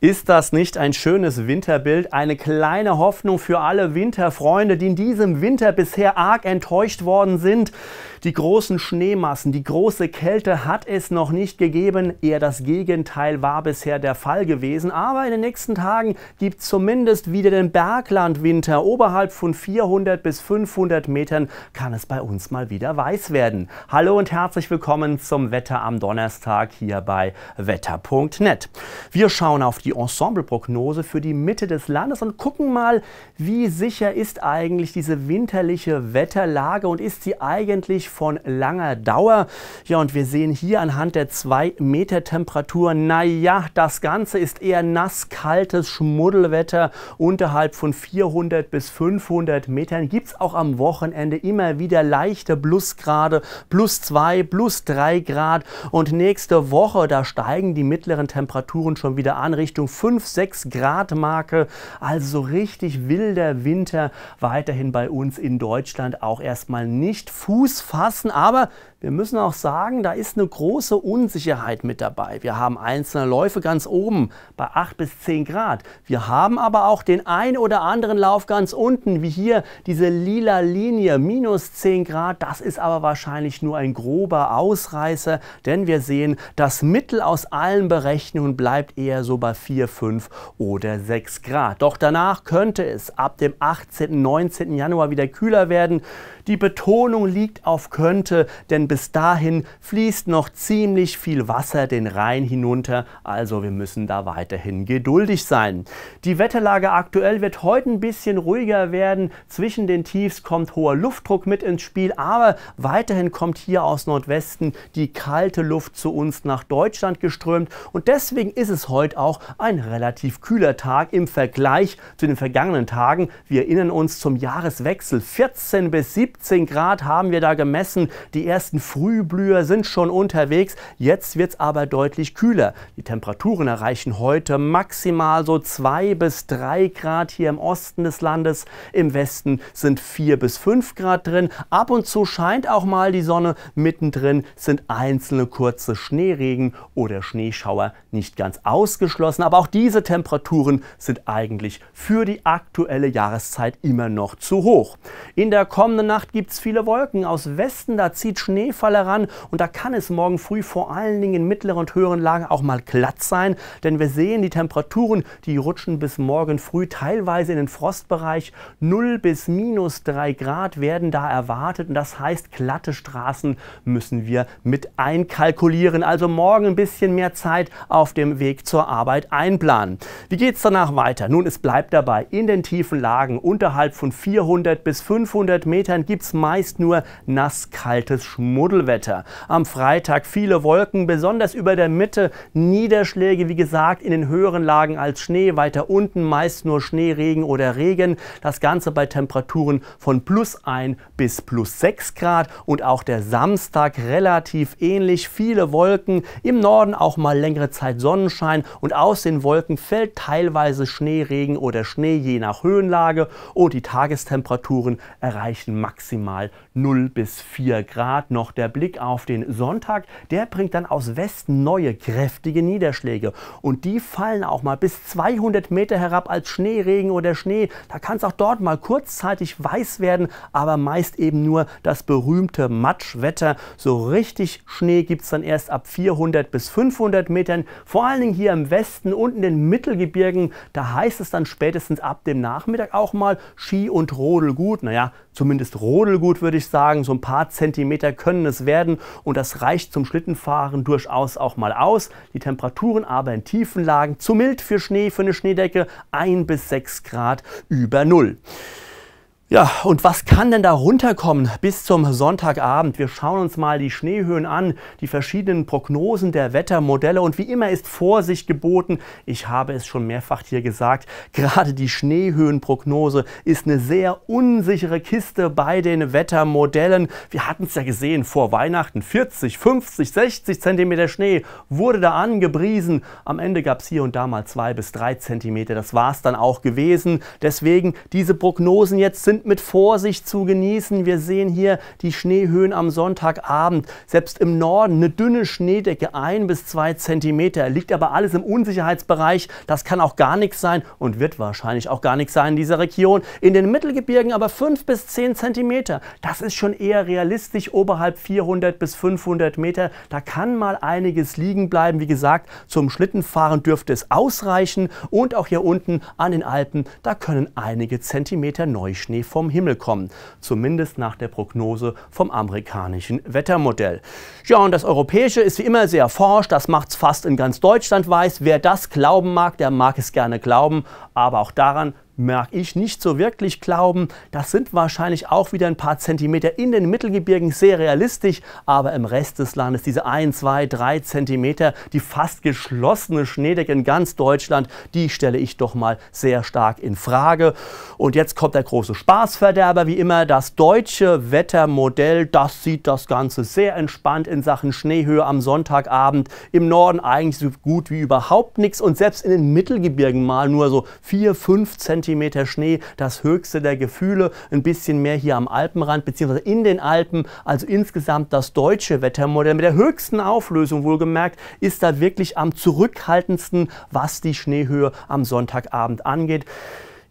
Ist das nicht ein schönes Winterbild? Eine kleine Hoffnung für alle Winterfreunde, die in diesem Winter bisher arg enttäuscht worden sind. Die großen Schneemassen, die große Kälte hat es noch nicht gegeben. Eher das Gegenteil war bisher der Fall gewesen. Aber in den nächsten Tagen gibt es zumindest wieder den Berglandwinter. Oberhalb von 400 bis 500 Metern kann es bei uns mal wieder weiß werden. Hallo und herzlich willkommen zum Wetter am Donnerstag hier bei wetter.net. Wir schauen auf die Ensembleprognose für die Mitte des Landes und gucken mal, wie sicher ist eigentlich diese winterliche Wetterlage und ist sie eigentlich von langer Dauer. Ja, und wir sehen hier anhand der 2 Meter Temperatur, naja, das Ganze ist eher nass, kaltes Schmuddelwetter. Unterhalb von 400 bis 500 Metern gibt es auch am Wochenende immer wieder leichte Plusgrade, plus 2, plus 3 Grad. Und nächste Woche, da steigen die mittleren Temperaturen schon wieder an, Richtung 5, 6 Grad Marke. Also richtig wilder Winter weiterhin bei uns in Deutschland auch erstmal nicht Fuß fassen Maßen, aber wir müssen auch sagen, da ist eine große Unsicherheit mit dabei. Wir haben einzelne Läufe ganz oben bei 8 bis 10 Grad. Wir haben aber auch den ein oder anderen Lauf ganz unten, wie hier diese lila Linie, minus 10 Grad. Das ist aber wahrscheinlich nur ein grober Ausreißer, denn wir sehen, das Mittel aus allen Berechnungen bleibt eher so bei 4, 5 oder 6 Grad. Doch danach könnte es ab dem 18., 19. Januar wieder kühler werden. Die Betonung liegt auf könnte, denn bis bis dahin fließt noch ziemlich viel Wasser den Rhein hinunter, also wir müssen da weiterhin geduldig sein. Die Wetterlage aktuell wird heute ein bisschen ruhiger werden. Zwischen den Tiefs kommt hoher Luftdruck mit ins Spiel, aber weiterhin kommt hier aus Nordwesten die kalte Luft zu uns nach Deutschland geströmt und deswegen ist es heute auch ein relativ kühler Tag im Vergleich zu den vergangenen Tagen. Wir erinnern uns zum Jahreswechsel 14 bis 17 Grad haben wir da gemessen. Die ersten Frühblüher sind schon unterwegs. Jetzt wird es aber deutlich kühler. Die Temperaturen erreichen heute maximal so 2 bis 3 Grad hier im Osten des Landes. Im Westen sind 4 bis 5 Grad drin. Ab und zu scheint auch mal die Sonne. Mittendrin sind einzelne kurze Schneeregen oder Schneeschauer nicht ganz ausgeschlossen. Aber auch diese Temperaturen sind eigentlich für die aktuelle Jahreszeit immer noch zu hoch. In der kommenden Nacht gibt es viele Wolken aus Westen. Da zieht Schnee Schneefall heran und da kann es morgen früh vor allen Dingen in mittleren und höheren Lagen auch mal glatt sein, denn wir sehen die Temperaturen, die rutschen bis morgen früh teilweise in den Frostbereich. 0 bis minus 3 Grad werden da erwartet und das heißt, glatte Straßen müssen wir mit einkalkulieren. Also morgen ein bisschen mehr Zeit auf dem Weg zur Arbeit einplanen. Wie geht es danach weiter? Nun, es bleibt dabei, in den tiefen Lagen unterhalb von 400 bis 500 Metern gibt es meist nur nass-kaltes Schmuck. Muddelwetter. Am Freitag viele Wolken, besonders über der Mitte. Niederschläge, wie gesagt, in den höheren Lagen als Schnee. Weiter unten meist nur Schneeregen oder Regen. Das Ganze bei Temperaturen von plus 1 bis plus 6 Grad. Und auch der Samstag relativ ähnlich. Viele Wolken, im Norden auch mal längere Zeit Sonnenschein. Und aus den Wolken fällt teilweise Schneeregen oder Schnee, je nach Höhenlage. Und die Tagestemperaturen erreichen maximal 0 bis 4 Grad. Noch noch der Blick auf den Sonntag. Der bringt dann aus Westen neue kräftige Niederschläge. Und die fallen auch mal bis 200 Meter herab als Schneeregen oder Schnee. Da kann es auch dort mal kurzzeitig weiß werden, aber meist eben nur das berühmte Matschwetter. So richtig Schnee gibt es dann erst ab 400 bis 500 Metern. Vor allen Dingen hier im Westen und in den Mittelgebirgen. Da heißt es dann spätestens ab dem Nachmittag auch mal Ski und Rodel gut. Naja, zumindest Rodel gut würde ich sagen. So ein paar Zentimeter können können es werden und das reicht zum Schlittenfahren durchaus auch mal aus. Die Temperaturen aber in tiefen Lagen zu mild für Schnee, für eine Schneedecke 1 bis 6 Grad über Null. Ja, und was kann denn da runterkommen bis zum Sonntagabend? Wir schauen uns mal die Schneehöhen an, die verschiedenen Prognosen der Wettermodelle und wie immer ist Vorsicht geboten. Ich habe es schon mehrfach hier gesagt, gerade die Schneehöhenprognose ist eine sehr unsichere Kiste bei den Wettermodellen. Wir hatten es ja gesehen, vor Weihnachten 40, 50, 60 Zentimeter Schnee wurde da angepriesen. Am Ende gab es hier und da mal zwei bis drei Zentimeter. Das war es dann auch gewesen. Deswegen diese Prognosen jetzt sind sind mit Vorsicht zu genießen. Wir sehen hier die Schneehöhen am Sonntagabend. Selbst im Norden eine dünne Schneedecke, ein bis zwei Zentimeter. Liegt aber alles im Unsicherheitsbereich. Das kann auch gar nichts sein und wird wahrscheinlich auch gar nichts sein in dieser Region. In den Mittelgebirgen aber fünf bis zehn Zentimeter. Das ist schon eher realistisch. Oberhalb 400 bis 500 Meter. Da kann mal einiges liegen bleiben. Wie gesagt, zum Schlittenfahren dürfte es ausreichen. Und auch hier unten an den Alpen, da können einige Zentimeter Neuschnee vom Himmel kommen, zumindest nach der Prognose vom amerikanischen Wettermodell. Ja, und das Europäische ist wie immer sehr erforscht, das macht es fast in ganz Deutschland weiß. Wer das glauben mag, der mag es gerne glauben, aber auch daran mag ich nicht so wirklich glauben. Das sind wahrscheinlich auch wieder ein paar Zentimeter in den Mittelgebirgen sehr realistisch, aber im Rest des Landes diese 1, 2, 3 Zentimeter, die fast geschlossene Schneedecke in ganz Deutschland, die stelle ich doch mal sehr stark in Frage. Und jetzt kommt der große Spaßverderber, wie immer, das deutsche Wettermodell, das sieht das Ganze sehr entspannt in Sachen Schneehöhe am Sonntagabend. Im Norden eigentlich so gut wie überhaupt nichts und selbst in den Mittelgebirgen mal nur so 4, 5 cm Schnee, das höchste der Gefühle, ein bisschen mehr hier am Alpenrand bzw. in den Alpen. Also insgesamt das deutsche Wettermodell mit der höchsten Auflösung wohlgemerkt ist da wirklich am zurückhaltendsten, was die Schneehöhe am Sonntagabend angeht.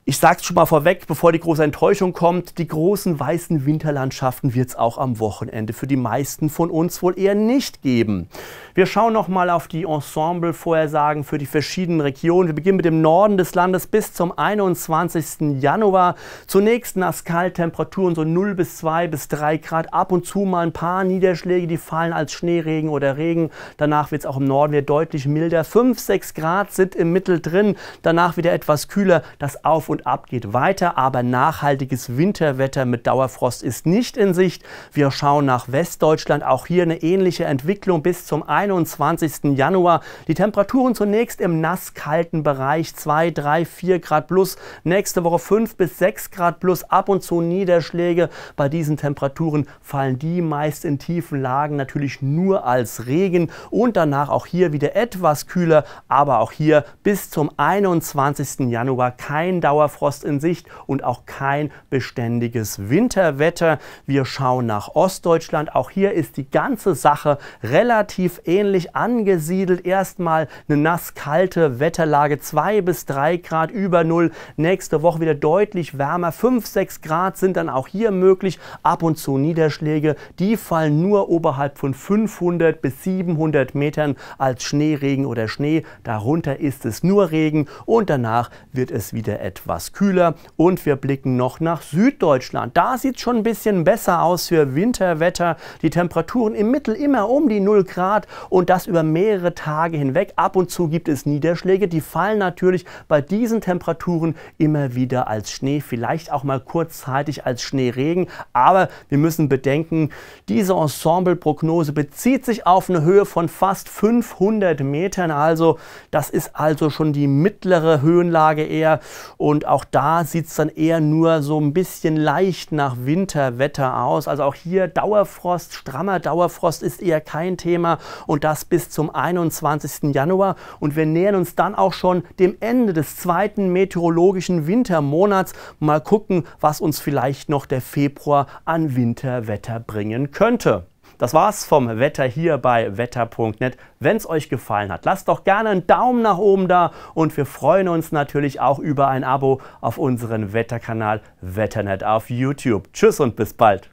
Ich sage es schon mal vorweg, bevor die große Enttäuschung kommt, die großen weißen Winterlandschaften wird es auch am Wochenende für die meisten von uns wohl eher nicht geben. Wir schauen nochmal auf die Ensemble-Vorhersagen für die verschiedenen Regionen. Wir beginnen mit dem Norden des Landes bis zum 21. Januar. Zunächst Nascal-Temperaturen so 0 bis 2 bis 3 Grad. Ab und zu mal ein paar Niederschläge, die fallen als Schneeregen oder Regen. Danach wird es auch im Norden wieder deutlich milder. 5, 6 Grad sind im Mittel drin. Danach wieder etwas kühler. Das Auf- und Ab geht weiter, aber nachhaltiges Winterwetter mit Dauerfrost ist nicht in Sicht. Wir schauen nach Westdeutschland, auch hier eine ähnliche Entwicklung bis zum 21. Januar. Die Temperaturen zunächst im nasskalten Bereich 2, 3, 4 Grad plus, nächste Woche 5 bis 6 Grad plus, ab und zu Niederschläge. Bei diesen Temperaturen fallen die meist in tiefen Lagen natürlich nur als Regen und danach auch hier wieder etwas kühler, aber auch hier bis zum 21. Januar kein Dauerfrost. Dauerfrost in Sicht und auch kein beständiges Winterwetter. Wir schauen nach Ostdeutschland. Auch hier ist die ganze Sache relativ ähnlich angesiedelt. Erstmal eine nass-kalte Wetterlage, 2 bis 3 Grad über Null. Nächste Woche wieder deutlich wärmer, 5, 6 Grad sind dann auch hier möglich. Ab und zu Niederschläge, die fallen nur oberhalb von 500 bis 700 Metern als Schneeregen oder Schnee. Darunter ist es nur Regen und danach wird es wieder etwas etwas kühler und wir blicken noch nach Süddeutschland. Da sieht es schon ein bisschen besser aus für Winterwetter. Die Temperaturen im Mittel immer um die 0 Grad und das über mehrere Tage hinweg. Ab und zu gibt es Niederschläge, die fallen natürlich bei diesen Temperaturen immer wieder als Schnee, vielleicht auch mal kurzzeitig als Schneeregen. Aber wir müssen bedenken, diese Ensemble-Prognose bezieht sich auf eine Höhe von fast 500 Metern. Also das ist also schon die mittlere Höhenlage eher und und auch da sieht es dann eher nur so ein bisschen leicht nach Winterwetter aus. Also auch hier Dauerfrost, strammer Dauerfrost ist eher kein Thema und das bis zum 21. Januar. Und wir nähern uns dann auch schon dem Ende des zweiten meteorologischen Wintermonats. Mal gucken, was uns vielleicht noch der Februar an Winterwetter bringen könnte. Das war's vom Wetter hier bei wetter.net. Wenn es euch gefallen hat, lasst doch gerne einen Daumen nach oben da und wir freuen uns natürlich auch über ein Abo auf unseren Wetterkanal Wetternet auf YouTube. Tschüss und bis bald.